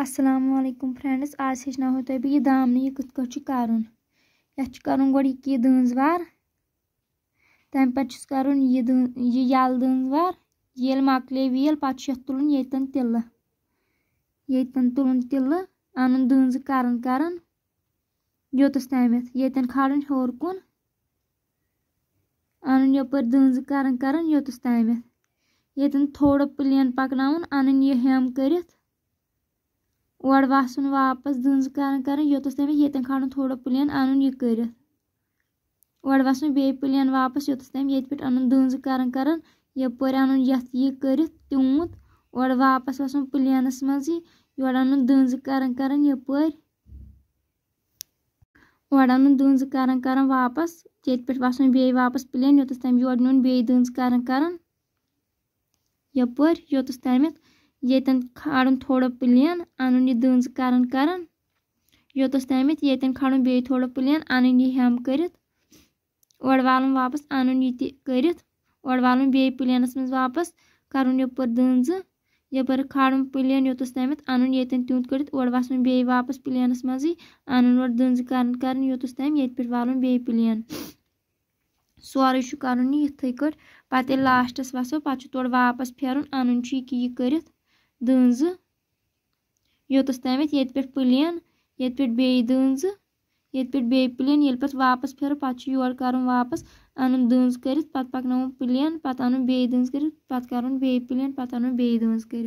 السلام علیکم یَلہٕ آج وار ییٚلہِ مۄکلے ویٖل یہ چھُ یہ تُلُن ییٚتٮ۪ن تِلہٕ ییٚتٮ۪ن تُلُن دنزوار یہ مکلو کَران کَران یوٚتَس یہ تلہ یہ ہیوٚر تلہ اَنُن یَپٲرۍ یہ کَران ہور کن ان ییٚتٮ۪ن دنز پٕلین پَکناوُن پلین یہِ اتم کٔرِتھ اور وحسن واپس دنز کرن کرن یو تس نیمی یہ تھوڑا پلین آنن یک کر اور وحسن بے پلین واپس یو تس نیم یہ تپیٹ آنن دنز کرن کرن یا پر آنن یہ تی یک کر تیونت اور واپس وحسن پلین اس مزی یو اور آنن دنز کرن کرن یا پر اور آنن دنز کرن کرن واپس یہ تپیٹ وحسن بے واپس پلین یو تس نیم یو اور دنز کرن کرن یا پر یو کھالُن تھوڑا پلین ان یہ دنز کروت تائت ییٚتٮ۪ن کھالُن بیٚیہِ تھوڑا پلین این یہ ہم کت وال واپس ان یہ تام ییٚتہِ پٮ۪ٹھ دنز بیٚیہِ پلین یوتس چھُ وسن یہِ پلینس کٲٹھۍ پَتہٕ یوتس لاسٹَس وَسو پلین سورے تورٕ کٹ پھیرُن لاسٹس وسو یہِ کہِ یہ کٔرِتھ دنز یوتس تلین یتھ پی دنز پی پلین یل واپس پھر پہ یور کر واپس انز کرکن پلین پہ ان بیت پتہ کرو بی پی دن کر